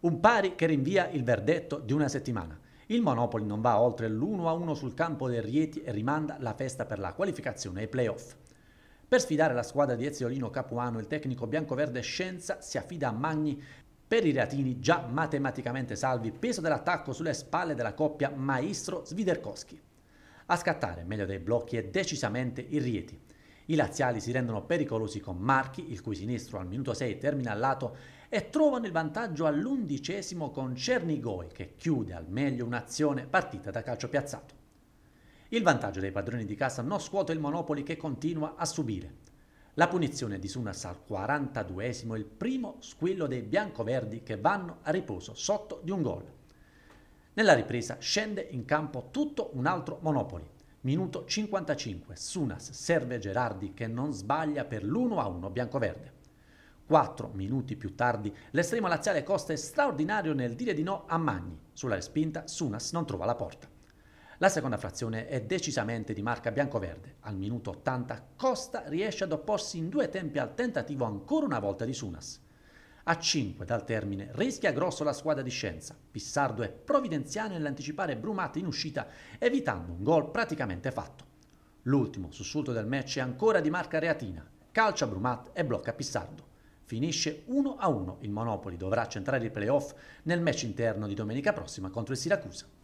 Un pari che rinvia il verdetto di una settimana. Il Monopoli non va oltre l'1-1 sul campo del Rieti e rimanda la festa per la qualificazione ai playoff. Per sfidare la squadra di Eziolino Capuano, il tecnico biancoverde Scienza si affida a Magni. Per i reatini già matematicamente salvi, peso dell'attacco sulle spalle della coppia Maestro-Sviderkowski. A scattare meglio dei blocchi è decisamente il Rieti i laziali si rendono pericolosi con Marchi, il cui sinistro al minuto 6 termina al lato, e trovano il vantaggio all'undicesimo con Cernigoi, che chiude al meglio un'azione partita da calcio piazzato. Il vantaggio dei padroni di casa non scuote il Monopoli che continua a subire. La punizione di Sunas al 42esimo è il primo squillo dei biancoverdi che vanno a riposo sotto di un gol. Nella ripresa scende in campo tutto un altro Monopoli. Minuto 55, Sunas serve Gerardi che non sbaglia per l'1-1 biancoverde. Quattro minuti più tardi, l'estremo laziale Costa è straordinario nel dire di no a Magni. Sulla respinta, Sunas non trova la porta. La seconda frazione è decisamente di marca biancoverde. Al minuto 80, Costa riesce ad opporsi in due tempi al tentativo ancora una volta di Sunas. A 5 dal termine rischia grosso la squadra di Scienza. Pissardo è provvidenziale nell'anticipare Brumati in uscita, evitando un gol praticamente fatto. L'ultimo sussulto del match è ancora di marca reatina. Calcia Brumat e blocca Pissardo. Finisce 1-1. Il Monopoli dovrà centrare il playoff nel match interno di domenica prossima contro il Siracusa.